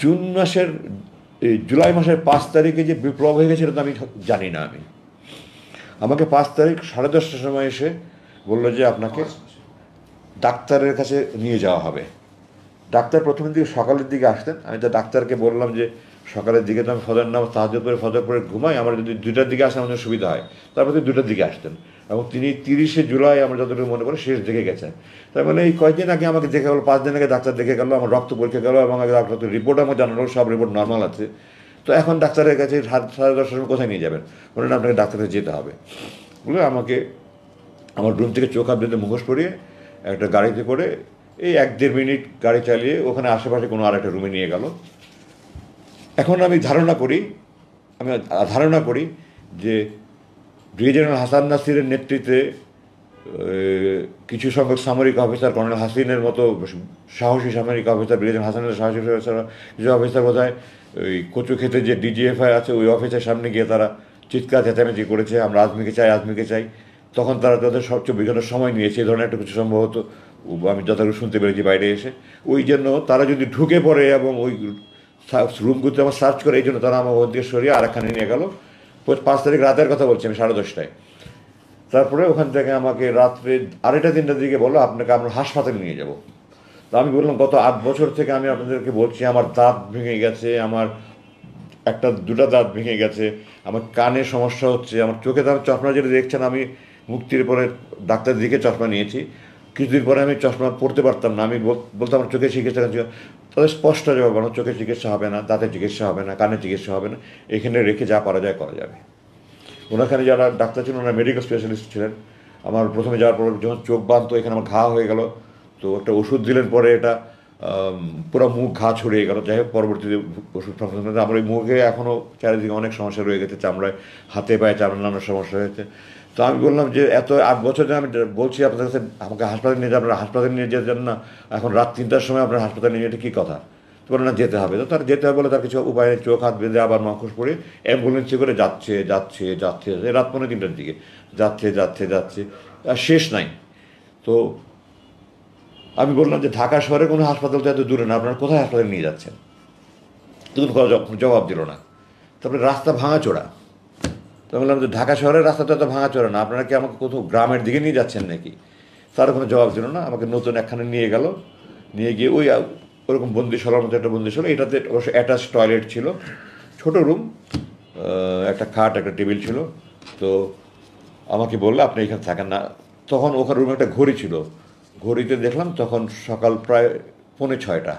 June মাসের জুলাই মাসের পাঁচ তারিখে যে বিপ্লব হয়ে গেছিল তা আমি জানি না আমি আমাকে পাঁচ তারিখ সাড়ে দশটার সময় এসে বললো যে আপনাকে ডাক্তারের কাছে নিয়ে যাওয়া হবে ডাক্তার প্রথমের দিকে সকালের দিকে আসতেন আমি তো ডাক্তারকে বললাম যে সকালের দিকে তো আমি ফজর নাম সাহায্য করে ফজর করে ঘুমাই আমার যদি দুটার দিকে আসে আমাদের সুবিধা হয় তারপর দুটার দিকে আসতেন এবং তিনি তিরিশে জুলাই আমার যতটুকু মনে করে শেষ দেখে গেছেন তার মানে এই কয়েকদিন আগে আমাকে দেখে গেলো পাঁচ দিন আগে ডাক্তার দেখে গেলো আমার রক্ত পরীক্ষা গেলো এবং আগে ডাক্তার রিপোর্ট আমার জানালো সব রিপোর্ট নর্মাল আছে তো এখন ডাক্তারের কাছে সাড়ে দশটার সময় কোথায় নিয়ে যাবেন বললেন আপনাকে ডাক্তারের যেতে হবে বলে আমাকে আমার রুম থেকে চোখ আপনি মুখোশ পরিয়ে একটা গাড়িতে করে এই এক দেড় মিনিট গাড়ি চালিয়ে ওখানে আশেপাশে কোনো আর একটা রুমে নিয়ে গেল এখন আমি ধারণা করি আমি ধারণা করি যে ব্রিগেডিয়ার হাসান নাসিরের নেতৃত্বে কিছু সংখ্যক সামরিক অফিসার কর্নেল হাসিনের মতো সাহসী সামরিক অফিসার ব্রিগেডিয়ার হাসানের সাহসী অফিসার কিছু অফিসার বোধ হয় ওই কচু খেতে যে ডিজিএফআই আছে ওই অফিসের সামনে গিয়ে তারা চিৎকার চেঁচামেচি করেছে আমরা আজমিকে চাই আজমিকে চাই তখন তারা তাদের সবচেয়ে বিঘ্ন সময় নিয়েছে এ ধরনের একটা কিছু সম্ভবত আমি যথাযথ শুনতে পেরেছি বাইরে এসে ওই জন্য তারা যদি ঢুকে পড়ে এবং ওই রুমগুলোতে আমার সার্চ করে এই জন্য তারা আমার ওদিকে থেকে সরিয়ে আরেকখানে নিয়ে গেলো পাঁচ তারিখ রাতের কথা বলছি আমি সাড়ে দশটায় তারপরে ওখান থেকে আমাকে রাত্রে আড়াইটা তিনটার দিকে বলো আপনাকে আমরা হাসপাতালে নিয়ে যাব তো আমি বললাম গত আট বছর থেকে আমি আপনাদেরকে বলছি আমার দাঁত ভেঙে গেছে আমার একটা দুটা দাঁত ভেঙে গেছে আমার কানে সমস্যা হচ্ছে আমার চোখে দাম চশমা যেটা দেখছেন আমি মুক্তির পরে ডাক্তার দিকে চশমা নিয়েছি কিছুদিন পরে আমি চশমা পড়তে পারতাম না আমি বলতাম আমার চোখে শিখেছে তাদের স্পষ্ট যাবে কোনো চোখে চিকিৎসা হবে না দাঁতে চিকিৎসা হবে না কানে চিকিৎসা হবে না এখানে রেখে যা করা যায় করা যাবে ওনাখানে যারা ডাক্তার ছিলেন ওনারা মেডিকেল স্পেশালিস্ট ছিলেন আমার প্রথমে যাওয়ার পর যখন চোখ তো এখানে আমার ঘা হয়ে গেল তো একটা ওষুধ দিলেন পরে এটা পুরো মুখ ঘা ছড়িয়ে গেল যাই হোক পরবর্তীতে ওষুধ আমার ওই মুখে এখনও চারিদিকে অনেক সমস্যা রয়ে গেছে চামড়ায় হাতে পায়ে চামড়া নানা সমস্যা হয়েছে তো আমি বললাম যে এত আট বছর আমি বলছি আপনার কাছে আমাকে হাসপাতালে নিয়ে যাবেন হাসপাতালে নিয়ে যেতেন না এখন রাত তিনটার সময় আপনার হাসপাতালে নিয়ে যেতে কী কথা তো বলে না যেতে হবে তো তার যেতে হবে বলে তার কিছু উপায় নেই চোখ হাত বেঁধে আবার মাংকুশ পরে অ্যাম্বুলেন্সে করে যাচ্ছে যাচ্ছে যাচ্ছে রাত পনেরো তিনটার দিকে যাচ্ছে যাচ্ছে যাচ্ছে আর শেষ নাই তো আমি বললাম যে ঢাকা শহরে কোনো হাসপাতাল তো এত দূরে না আপনারা কোথায় হাসপাতালে নিয়ে যাচ্ছেন তখন জবাব দিল না তারপরে রাস্তা ভাঙাচোড়া তো বললাম যে ঢাকা শহরের রাস্তাটা তো ভাঙা চলে না আপনারা কি আমাকে কোথাও গ্রামের দিকে নিয়ে যাচ্ছেন নাকি তার কোনো জবাব ছিল না আমাকে নতুন একখানে নিয়ে গেল নিয়ে গিয়ে ওই ওরকম বন্দিশালার মতো একটা বন্দিশালা এটাতে অবশ্য অ্যাটাচ টয়লেট ছিল ছোট রুম একটা খাট একটা টেবিল ছিল তো আমাকে বললো আপনি এখানে থাকেন না তখন ওখানে রুমে একটা ঘড়ি ছিল ঘড়িতে দেখলাম তখন সকাল প্রায় পৌনে ছয়টা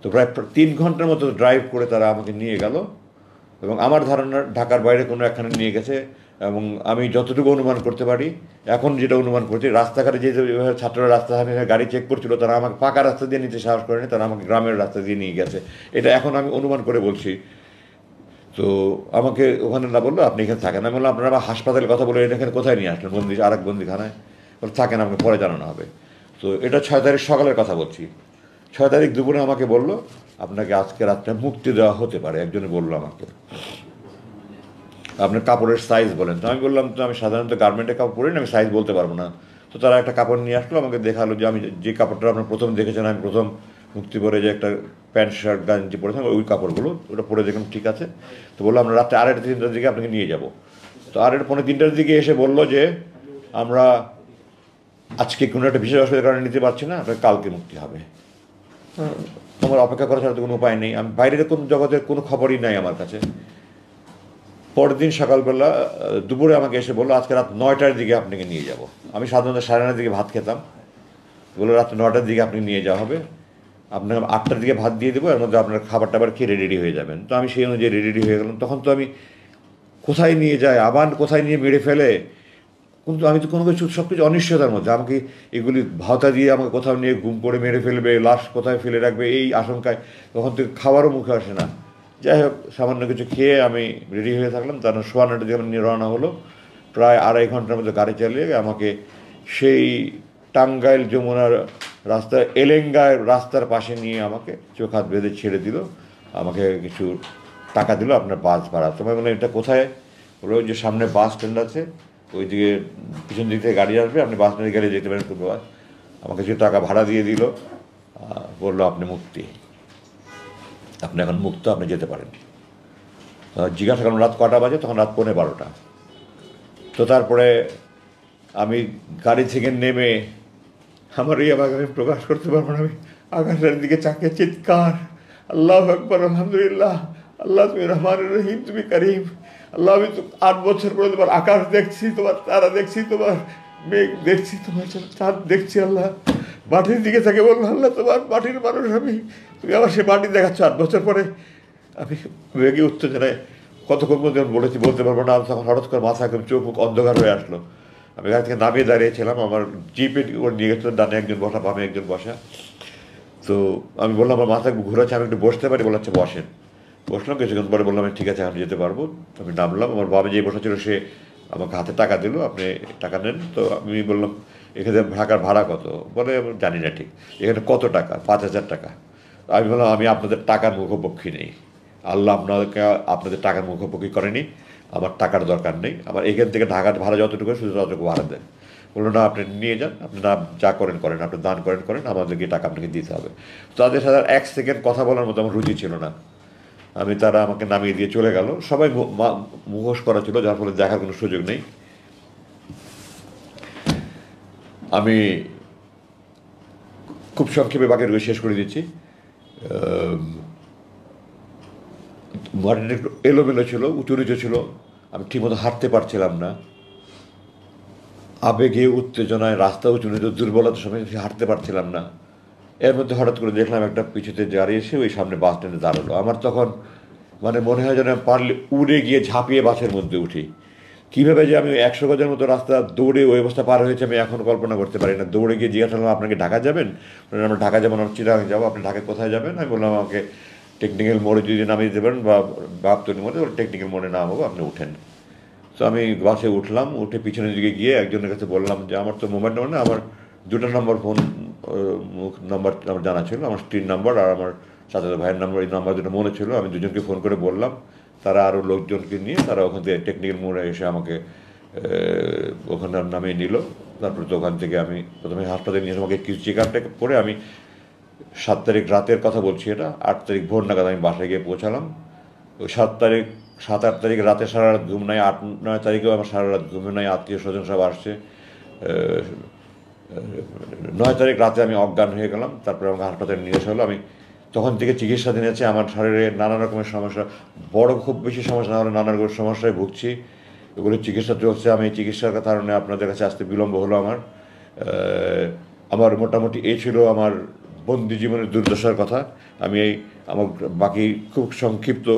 তো প্রায় তিন ঘন্টার মতো ড্রাইভ করে তারা আমাকে নিয়ে গেল এবং আমার ধারণা ঢাকার বাইরে কোনো একখানে নিয়ে গেছে এবং আমি যতটুকু অনুমান করতে পারি এখন যেটা অনুমান করছি রাস্তাঘাটে যে যেভাবে ছাত্ররা রাস্তাঘাটে গাড়ি চেক করছিল তারা আমাকে পাকা রাস্তা দিয়ে নিতে সাহস করেনি তারা আমাকে গ্রামের রাস্তা দিয়ে নিয়ে গেছে এটা এখন আমি অনুমান করে বলছি তো আমাকে ওখানে না বললো আপনি এখানে থাকেন আমি বললাম আপনারা আবার হাসপাতালের কথা বলে এখানে কোথায় নিয়ে আসলেন বন্দি আর এক বন্দিখানায় বলে থাকেন আমাকে পরে জানানো হবে তো এটা ছয় তারিখ সকালের কথা বলছি ছয় তারিখ দুপুরে আমাকে বললো আপনাকে আজকে রাত্রে মুক্তি দেওয়া হতে পারে একজনে বললো আমাকে আপনার কাপড়ের সাইজ বলেন তো আমি বললাম তো আমি সাধারণত গার্মেন্টের কাপড় পরি না আমি সাইজ বলতে পারবো না তো তারা একটা কাপড় নিয়ে আসলো আমাকে দেখালো যে আমি যে কাপড়টা আপনার প্রথম দেখেছেন আমি প্রথম মুক্তি পরে যে একটা প্যান্ট শার্ট গাঞ্জি পরেছিলাম ওই কাপড়গুলো ওটা পরে দেখলাম ঠিক আছে তো বললো আমরা রাত্রে আড়াইটা তিনটার দিকে আপনাকে নিয়ে যাব তো আড়াইটা পনেরো তিনটার দিকে এসে বললো যে আমরা আজকে কোনো একটা বিশেষ অসুবিধার কারণে নিতে পারছি না আপনার কালকে মুক্তি হবে আমার অপেক্ষা করা ছাড়া তো কোনো উপায় নেই আমি বাইরের কোন জগতের কোনো খবরই নাই আমার কাছে পরের দিন সকালবেলা দুপুরে আমাকে এসে বললো আজকে রাত নয়টার দিকে আপনাকে নিয়ে যাব আমি সাধারণত সাড়ে নয়টার দিকে ভাত খেতাম বললো রাত নটার দিকে আপনি নিয়ে যাওয়া হবে আপনাকে আটটার দিকে ভাত দিয়ে দেবো এর মধ্যে আপনার খাবার টাবার খেয়ে রেডি হয়ে যাবেন তো আমি সেই অনুযায়ী রেডি হয়ে গেলাম তখন তো আমি কোথায় নিয়ে যায় আবার কোথায় নিয়ে মেরে ফেলে কিন্তু আমি তো কোনো কিছু সব কিছু অনিশ্চয়তার মধ্যে আমাকে এগুলি ভাতা দিয়ে আমাকে কোথাও নিয়ে গুম করে মেরে ফেলবে লাশ কোথায় ফেলে রাখবে এই আশঙ্কায় তখন থেকে খাবারও মুখে আসে না যাই হোক সামান্য কিছু খেয়ে আমি রেডি হয়ে থাকলাম তার সোয়া নটা যখন নিয়ে রওনা হলো প্রায় আড়াই ঘন্টার মধ্যে গাড়ি চালিয়ে আমাকে সেই টাঙ্গাইল যমুনার রাস্তা এলেঙ্গায় রাস্তার পাশে নিয়ে আমাকে চোখ হাত বেঁধে ছেড়ে দিল আমাকে কিছু টাকা দিল আপনার বাস ভাড়া তোমার বললাম এটা কোথায় বললো যে সামনে বাস স্ট্যান্ড আছে ওই দিকে পিছন দিক থেকে গাড়ি আসবে আপনি বাস নিয়ে গাড়ি যেতে পারেন কোনো বাস আমাকে কিছু টাকা ভাড়া দিয়ে দিল বললো আপনি মুক্তি আপনি এখন মুক্ত আপনি যেতে পারেন জিজ্ঞাসা করলাম রাত কটা বাজে তখন রাত পৌনে বারোটা তো তারপরে আমি গাড়ি থেকে নেমে আমার এই আমাকে আমি প্রকাশ করতে পারবো না আমি আকাশের দিকে চাকে চিৎকার আল্লাহ আকবর আলহামদুলিল্লাহ আল্লাহ তুমি রহমান রহিম তুমি করিম আল্লাহ আমি তো আট বছর পরে তোমার আকাশ দেখছি তোমার তারা দেখছি তোমার মেঘ দেখছি তোমার চাঁদ দেখছি আল্লাহ মাটির দিকে থাকে বললাম আল্লাহ তোমার মাটির মানুষ আমি তুমি আবার সে মাটি দেখাচ্ছ আট বছর পরে আমি মেঘে উত্তেজনায় কতক্ষণ মধ্যে বলেছি বলতে পারবো না তখন হঠাৎ করে মাথা চোখ মুখ অন্ধকার হয়ে আসলো আমি গাড়ি থেকে নামিয়ে দাঁড়িয়েছিলাম আমার জিপে ওর নিয়ে গেছিলো ডানে একজন বসা বামে একজন বসা তো আমি বললাম আমার মাথা ঘুরেছে আমি একটু বসতে পারি বলাচ্ছে বসেন বসলাম কিছুক্ষণ পরে বললাম ঠিক আছে আমি যেতে পারবো আমি নামলাম আমার বাবা যে বসা ছিল সে আমাকে হাতে টাকা দিল আপনি টাকা নেন তো আমি বললাম এখানে ঢাকার ভাড়া কত বলে জানি না ঠিক এখানে কত টাকা পাঁচ হাজার টাকা আমি বললাম আমি আপনাদের টাকার মুখোপক্ষী নেই আল্লাহ আপনাদেরকে আপনাদের টাকার মুখোপক্ষী করেনি আমার টাকার দরকার নেই আমার এখান থেকে ঢাকার ভাড়া যতটুকু শুধু ততটুকু ভাড়া দেন বললো না আপনি নিয়ে যান আপনি না যা করেন করেন আপনি দান করেন করেন আমাদেরকে টাকা আপনাকে দিতে হবে তাদের সাথে এক সেকেন্ড কথা বলার মতো আমার রুচি ছিল না আমি তারা আমাকে নামিয়ে দিয়ে চলে গেল সবাই মুখোশ করা ছিল যার ফলে দেখার কোনো সুযোগ নেই আমি খুব সংক্ষেপে বাকি রয়ে শেষ করে দিচ্ছি ঘটনাটা একটু এলোমেলো ছিল উঁচু নিচু ছিল আমি ঠিকমতো হাঁটতে পারছিলাম না আবেগে উত্তেজনায় রাস্তা উঁচু নিচু দুর্বলতার সময় হাঁটতে পারছিলাম না এর মধ্যে হঠাৎ করে দেখলাম একটা পিছুতে দাঁড়িয়েছে ওই সামনে বাস স্ট্যান্ডে দাঁড়ালো আমার তখন মানে মনে হয় যেন পারলে উড়ে গিয়ে ঝাঁপিয়ে বাসের মধ্যে উঠি কীভাবে যে আমি একশো গজের মতো রাস্তা দৌড়ে ওই অবস্থা পার হয়েছে আমি এখন কল্পনা করতে পারি না দৌড়ে গিয়ে জিজ্ঞাসা করলাম আপনাকে ঢাকা যাবেন আমরা ঢাকা যাবো আমার চিরাং যাবো আপনি ঢাকায় কোথায় যাবেন আমি বললাম আমাকে টেকনিক্যাল মোড়ে যদি নামিয়ে দেবেন বা বাপতলি মোড়ে টেকনিক্যাল মোড়ে হবো আপনি উঠেন তো আমি বাসে উঠলাম উঠে পিছনের দিকে গিয়ে একজনের কাছে বললাম যে আমার তো মোবাইল নম্বর না আমার দুটো নম্বর ফোন নাম্বার আমার জানা ছিল আমার স্ত্রীর নাম্বার আর আমার সাথে ভাইয়ের নাম্বার এই নাম্বার দুটো মনে ছিল আমি দুজনকে ফোন করে বললাম তারা আরও লোকজনকে নিয়ে তারা ওখান থেকে টেকনিক্যাল মোড়ে এসে আমাকে ওখানে নামিয়ে নিল তারপরে দোকান থেকে আমি প্রথমে হাসপাতালে নিয়ে আমাকে কিছু চেক আপটা করে আমি সাত তারিখ রাতের কথা বলছি এটা আট তারিখ ভোর নাগাদ আমি বাসায় গিয়ে পৌঁছালাম ওই সাত তারিখ সাত আট তারিখ রাতে সারা রাত ঘুম নাই আট নয় তারিখেও আমার সারা রাত ঘুমে নাই আত্মীয় স্বজন সব আসছে নয় তারিখ রাতে আমি অজ্ঞান হয়ে গেলাম তারপরে আমাকে হাসপাতালে নিয়ে আসা হলো আমি তখন থেকে চিকিৎসা নিয়েছি আমার শরীরে নানা রকমের সমস্যা বড় খুব বেশি সমস্যা হলো নানা রকম সমস্যায় ভুগছি এগুলো চিকিৎসা চলছে আমি চিকিৎসার কারণে আপনাদের কাছে আসতে বিলম্ব হলো আমার আমার মোটামুটি এই ছিল আমার বন্দি জীবনের দুর্দশার কথা আমি এই আমার বাকি খুব সংক্ষিপ্ত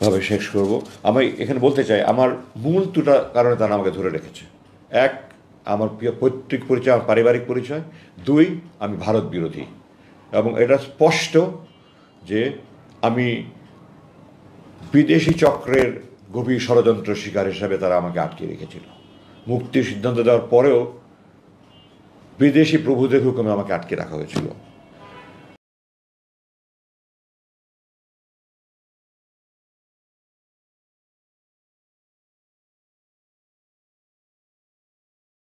ভাবে শেষ করব আমি এখানে বলতে চাই আমার মূল দুটা কারণে তারা আমাকে ধরে রেখেছে এক আমার পৈতৃক পরিচয় আমার পারিবারিক পরিচয় দুই আমি ভারত বিরোধী এবং এটা স্পষ্ট যে আমি বিদেশি চক্রের গভীর ষড়যন্ত্র শিকার হিসাবে তারা আমাকে আটকে রেখেছিল মুক্তির সিদ্ধান্ত দেওয়ার পরেও বিদেশি প্রভুদের হুকুমে আমাকে আটকে রাখা হয়েছিল